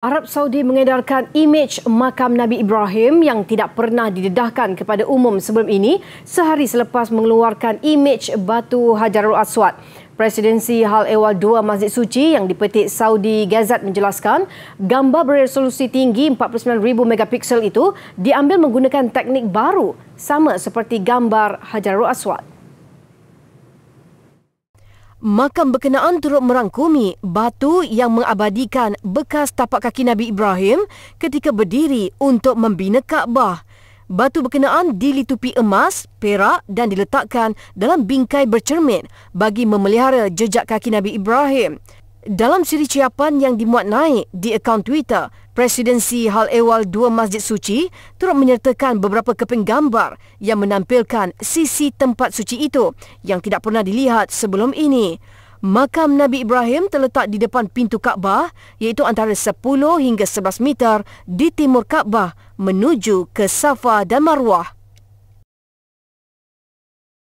Arab Saudi mengedarkan imej makam Nabi Ibrahim yang tidak pernah didedahkan kepada umum sebelum ini sehari selepas mengeluarkan imej batu Hajarul Aswad. Presidensi Hal Ehwal II Masjid Suci yang dipetik Saudi Gazette menjelaskan gambar beresolusi tinggi 49,000 megapiksel itu diambil menggunakan teknik baru sama seperti gambar Hajarul Aswad. Makam berkenaan turut merangkumi batu yang mengabadikan bekas tapak kaki Nabi Ibrahim ketika berdiri untuk membina Kaabah. Batu berkenaan dilitupi emas, perak dan diletakkan dalam bingkai bercermin bagi memelihara jejak kaki Nabi Ibrahim. Dalam siri ciapan yang dimuat naik di akaun Twitter, Presidensi Hal Ehwal Dua Masjid Suci turut menyertakan beberapa keping gambar yang menampilkan sisi tempat suci itu yang tidak pernah dilihat sebelum ini. Makam Nabi Ibrahim terletak di depan pintu Kaabah iaitu antara 10 hingga 11 meter di timur Kaabah menuju ke Safa dan Marwah.